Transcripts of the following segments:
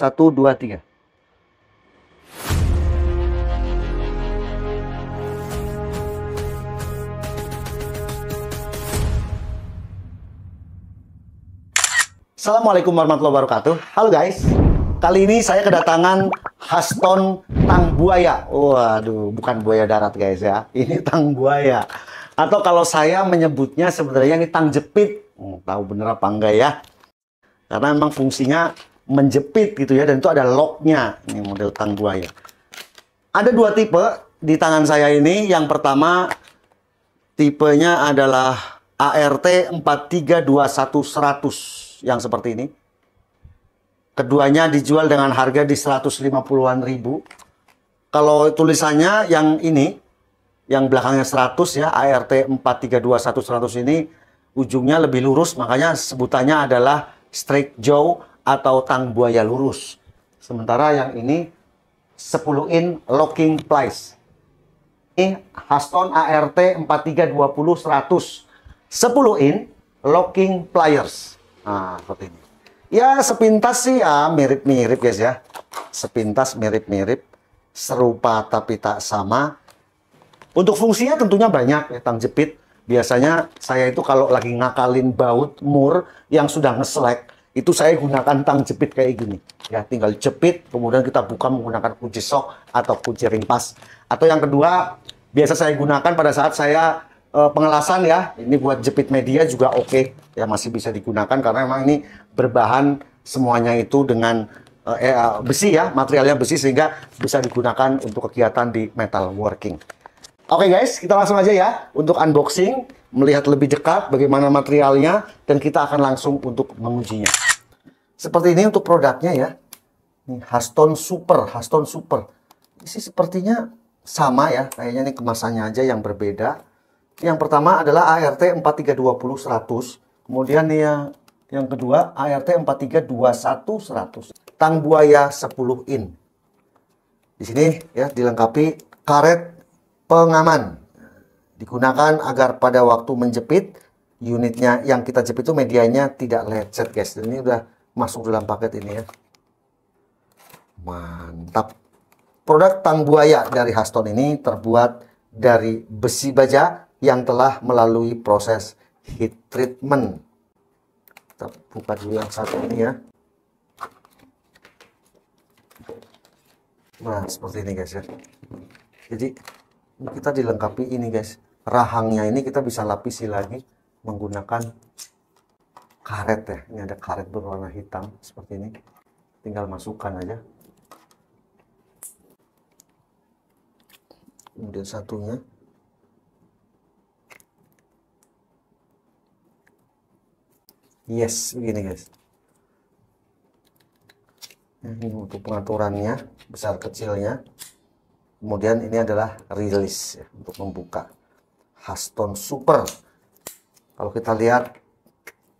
Satu, dua, tiga. Assalamualaikum warahmatullahi wabarakatuh. Halo guys. Kali ini saya kedatangan Haston Tang Buaya. Waduh, bukan buaya darat guys ya. Ini Tang Buaya. Atau kalau saya menyebutnya sebenarnya ini Tang Jepit. Oh, tahu bener apa enggak ya? Karena memang fungsinya menjepit gitu ya dan itu ada locknya ini model tang buaya ada dua tipe di tangan saya ini yang pertama tipenya adalah ART 4321100 yang seperti ini keduanya dijual dengan harga di 150-an ribu kalau tulisannya yang ini yang belakangnya 100 ya ART 432100 ini ujungnya lebih lurus makanya sebutannya adalah straight jaw atau tang buaya lurus. Sementara yang ini 10 in locking plies. Ini Haston ART 4320-100. 10 in locking pliers. Nah, seperti ini. Ya, sepintas sih ya, mirip-mirip guys ya. Sepintas mirip-mirip. Serupa tapi tak sama. Untuk fungsinya tentunya banyak ya, tang jepit. Biasanya saya itu kalau lagi ngakalin baut mur yang sudah ngeselek, itu saya gunakan tang jepit kayak gini. Ya, tinggal jepit, kemudian kita buka menggunakan kunci sok atau kunci ring pas. Atau yang kedua, biasa saya gunakan pada saat saya e, pengelasan ya. Ini buat jepit media juga oke. Okay. Ya, masih bisa digunakan karena memang ini berbahan semuanya itu dengan e, e, besi ya, materialnya besi sehingga bisa digunakan untuk kegiatan di metal working. Oke okay guys, kita langsung aja ya untuk unboxing, melihat lebih dekat bagaimana materialnya, dan kita akan langsung untuk mengujinya. Seperti ini untuk produknya ya. Ini Haston Super, Haston Super. Ini sepertinya sama ya, kayaknya ini kemasannya aja yang berbeda. Yang pertama adalah ART 4320-100, kemudian nih yang, yang kedua ART 4321-100, tang buaya 10 in. Di sini ya dilengkapi karet pengaman digunakan agar pada waktu menjepit unitnya yang kita jepit itu medianya tidak lecet guys dan ini udah masuk dalam paket ini ya mantap produk tang buaya dari Haston ini terbuat dari besi baja yang telah melalui proses heat treatment kita buka dulu yang satu ini ya nah seperti ini guys ya jadi ini kita dilengkapi ini guys rahangnya ini kita bisa lapisi lagi menggunakan karet ya ini ada karet berwarna hitam seperti ini tinggal masukkan aja kemudian satunya yes begini guys ini untuk pengaturannya besar kecilnya Kemudian ini adalah rilis ya, untuk membuka Haston Super. Kalau kita lihat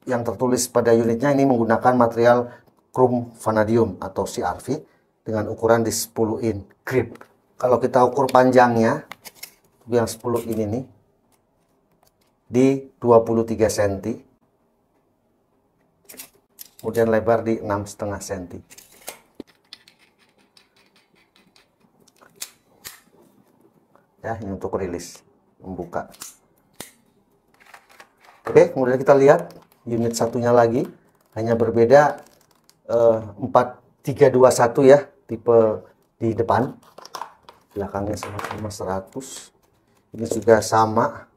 yang tertulis pada unitnya ini menggunakan material Chrome vanadium atau CRV dengan ukuran di 10 in grip. Kalau kita ukur panjangnya yang 10 in ini di 23 cm. Kemudian lebar di 6,5 cm. ya ini untuk rilis membuka oke kemudian kita lihat unit satunya lagi hanya berbeda eh, tiga dua satu ya tipe di depan belakangnya sama-sama 100 ini juga sama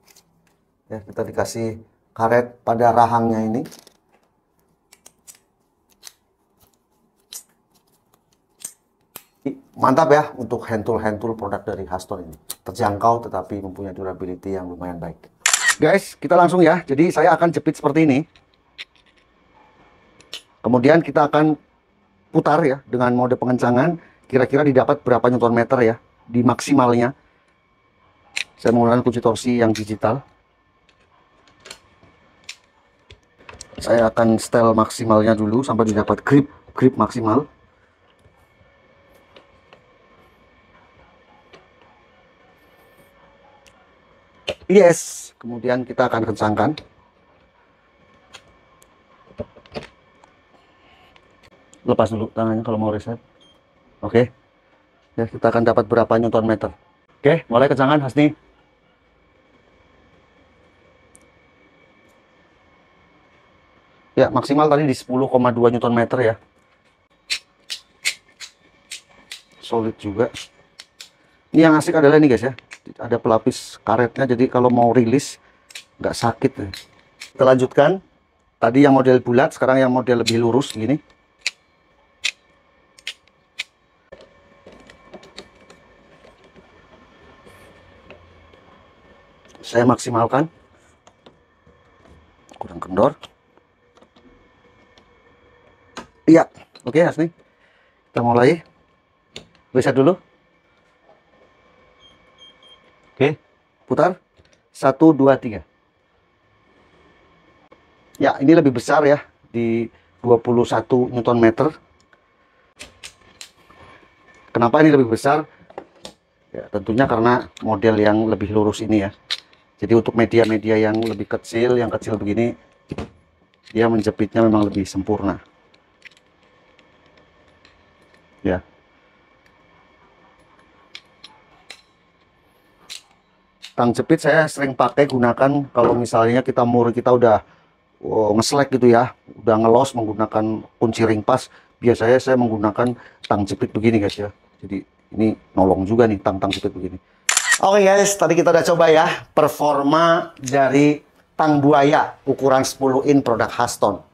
ya kita dikasih karet pada rahangnya ini mantap ya untuk hand tool hand tool produk dari Haston ini. Terjangkau tetapi mempunyai durability yang lumayan baik. Guys, kita langsung ya. Jadi saya akan jepit seperti ini. Kemudian kita akan putar ya dengan mode pengencangan. Kira-kira didapat berapa newton meter ya di maksimalnya. Saya menggunakan kunci torsi yang digital. Saya akan setel maksimalnya dulu sampai didapat grip grip maksimal. Yes, kemudian kita akan kencangkan. Lepas dulu tangannya kalau mau reset. Oke. Okay. Ya, kita akan dapat berapa newton meter. Oke, okay, mulai kencangan Hasni. Ya, maksimal tadi di 10,2 Newton meter ya. Solid juga. Ini yang asik adalah ini guys ya ada pelapis karetnya jadi kalau mau rilis nggak sakit eh. kita lanjutkan tadi yang model bulat sekarang yang model lebih lurus gini saya maksimalkan kurang kendor iya oke okay, Asni kita mulai bisa dulu Oke, putar. Satu, dua, tiga. Ya, ini lebih besar ya di 21 Newton meter. Kenapa ini lebih besar? Ya, tentunya karena model yang lebih lurus ini ya. Jadi untuk media-media yang lebih kecil, yang kecil begini, dia menjepitnya memang lebih sempurna. Ya. tang jepit saya sering pakai gunakan kalau misalnya kita mur kita udah oh, ngeslek gitu ya udah ngelos menggunakan kunci ring pas biasanya saya menggunakan tang jepit begini guys ya jadi ini nolong juga nih tang tang jepit begini oke okay guys tadi kita udah coba ya performa dari tang buaya ukuran 10 in produk Haston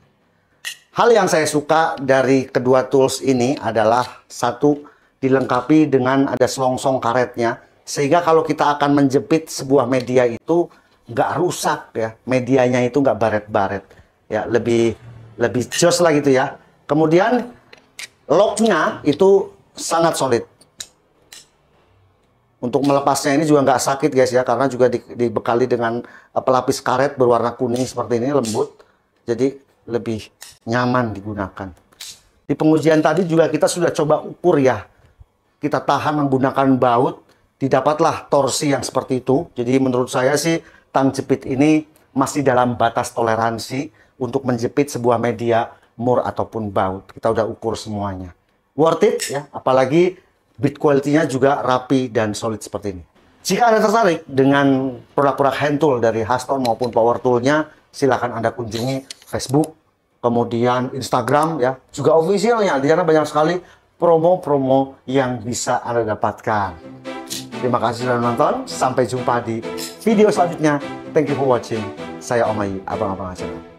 hal yang saya suka dari kedua tools ini adalah satu dilengkapi dengan ada selongsong karetnya sehingga kalau kita akan menjepit sebuah media itu nggak rusak ya, medianya itu nggak baret-baret. Ya, lebih lebih jos lah gitu ya. Kemudian locknya itu sangat solid. Untuk melepasnya ini juga nggak sakit guys ya, karena juga di, dibekali dengan eh, pelapis karet berwarna kuning seperti ini lembut. Jadi lebih nyaman digunakan. Di pengujian tadi juga kita sudah coba ukur ya. Kita tahan menggunakan baut didapatlah torsi yang seperti itu. Jadi menurut saya sih tang jepit ini masih dalam batas toleransi untuk menjepit sebuah media mur ataupun baut. Kita udah ukur semuanya. Worth it ya, apalagi bit quality-nya juga rapi dan solid seperti ini. Jika Anda tertarik dengan produk-produk hand tool dari Haston maupun power tool-nya, silahkan Anda kunjungi Facebook, kemudian Instagram ya, juga officialnya. Di sana banyak sekali promo-promo yang bisa Anda dapatkan. Terima kasih sudah menonton. Sampai jumpa di video selanjutnya. Thank you for watching. Saya Omayi, abang-abang -abang